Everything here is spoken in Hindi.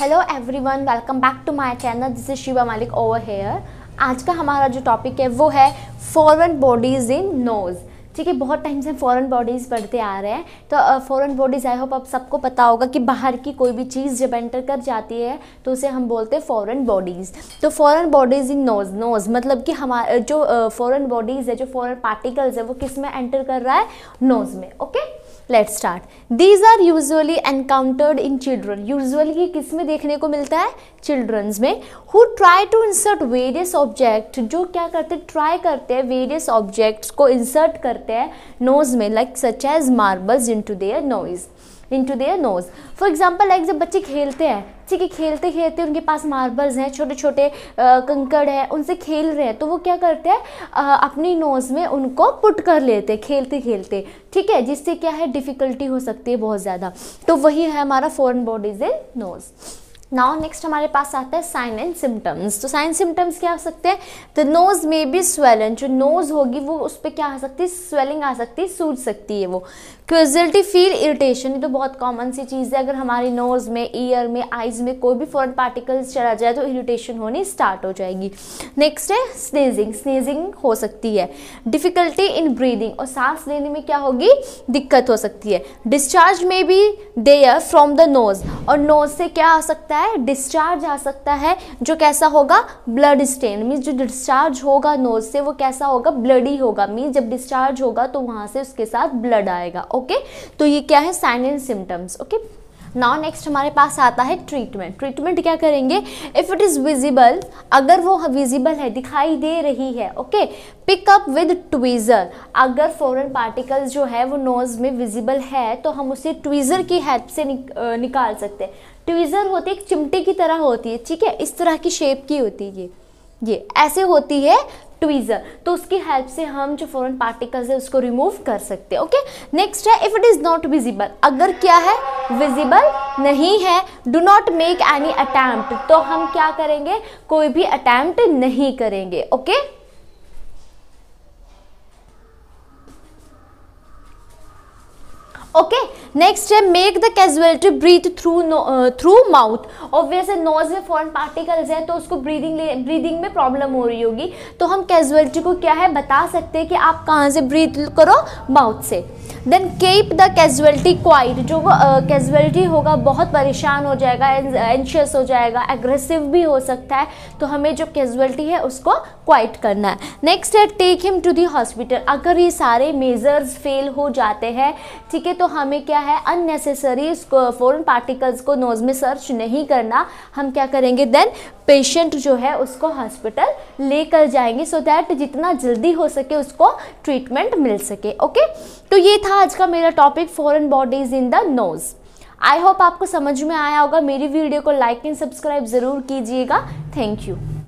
Hello everyone welcome back to my channel this is Shiva Malik over hair आज का हमारा जो टॉपिक है वो है फॉरेन बॉडीज इन नोज़ ठीक है बहुत टाइम से फॉरन फॉरेन बॉडीज़ बढ़ते आ रहे हैं तो फॉरेन बॉडीज़ आई होप आप सबको पता होगा कि बाहर की कोई भी चीज़ जब एंटर कर जाती है तो उसे हम बोलते हैं फॉरेन बॉडीज़ तो foreign bodies in nose nose मतलब कि हमारा जो फॉरेन बॉडीज़ है जो फॉरेन पार्टिकल्स है वो किस में एंटर कर रहा है नोज़ में okay let's start these are usually encountered in children usually ये किस में देखने को मिलता है चिल्ड्रंस में who try to insert various object जो क्या करते हैं ट्राई करते हैं वेरियस ऑब्जेक्ट्स को इंसर्ट करते हैं नोज में like such as marbles into their nose into their nose for example like जब बच्चे खेलते हैं ठीक है खेलते खेलते उनके पास मार्बल्स हैं छोटे छोटे कंकड़ हैं उनसे खेल रहे हैं तो वो क्या करते हैं अपनी नोज़ में उनको पुट कर लेते हैं खेलते खेलते ठीक है जिससे क्या है डिफ़िकल्टी हो सकती है बहुत ज़्यादा तो वही है हमारा foreign bodies in nose now next हमारे पास आता है साइन एंड सिम्टम्स तो साइन सिम्टम्स क्या हो सकते हैं the nose may be swollen जो नोज होगी वो उस पर क्या आ सकती है स्वेलिंग आ सकती है सूझ सकती है वो क्यूजल्टी फील इरिटेशन ये तो बहुत कॉमन सी चीज़ है अगर हमारे नोज में ईयर में आइज में कोई भी फॉरन पार्टिकल्स चला जाए तो इरिटेशन होनी स्टार्ट हो जाएगी नेक्स्ट है स्नेजिंग स्नेजिंग हो सकती है डिफिकल्टी इन ब्रीदिंग और सांस लेने में क्या होगी दिक्कत हो सकती है डिस्चार्ज में भी देयर फ्रॉम द नोज और नोज से क्या आ सकता है है डिस्चार्ज आ सकता है जो कैसा होगा ब्लड स्टेन मीन्स जो डिस्चार्ज होगा नोज से वो कैसा होगा ब्लडी होगा मीन्स जब डिस्चार्ज होगा तो वहां से उसके साथ ब्लड आएगा ओके तो ये क्या है sign and symptoms okay now next हमारे पास आता है ट्रीटमेंट ट्रीटमेंट क्या करेंगे इफ़ इट इज़ विजिबल अगर वो विजिबल है दिखाई दे रही है ओके पिकअप विद ट्वीज़र अगर फॉरन पार्टिकल्स जो है वो नोज़ में विजिबल है तो हम उसे ट्वीज़र की हेल्प से निक, निकाल सकते हैं ट्वीज़र होती है एक चिमटे की तरह होती है ठीक है इस तरह की शेप की होती है ये ये ऐसे होती है ट्वीज़र तो उसकी हेल्प से हम जो फॉरन पार्टिकल्स है उसको रिमूव कर सकते हैं ओके नेक्स्ट है if it is not visible अगर क्या है विजिबल नहीं है do not make any attempt तो हम क्या करेंगे कोई भी अटैम्प्ट नहीं करेंगे okay okay? Okay okay? Next है make the casualty breathe through through mouth obvious है नोज में फॉरन पार्टिकल्स है तो उसको ब्रीदिंग ब्रीदिंग में प्रॉब्लम हो रही होगी तो हम कैजुअलिटी को क्या है बता सकते हैं कि आप कहाँ से ब्रीथ करो माउथ से then keep the casualty quiet जो वो कैजुअलिटी uh, होगा बहुत परेशान हो जाएगा एंशियस हो जाएगा एग्रेसिव भी हो सकता है तो हमें जो कैजुअलिटी है उसको क्वाइट करना है नेक्स्ट है take him to the hospital अगर ये सारे मेजर्स फेल हो जाते हैं ठीक है तो हमें क्या है अननेसेसरी फॉरन पार्टिकल्स को नोज़ में सर्च नहीं करना हम क्या करेंगे देन पेशेंट जो है उसको हॉस्पिटल लेकर जाएंगे सो so दैट जितना जल्दी हो सके उसको ट्रीटमेंट मिल सके ओके तो ये था आज का मेरा topic foreign bodies in the nose I hope आपको समझ में आया होगा मेरी वीडियो को लाइक एंड सब्सक्राइब ज़रूर कीजिएगा थैंक यू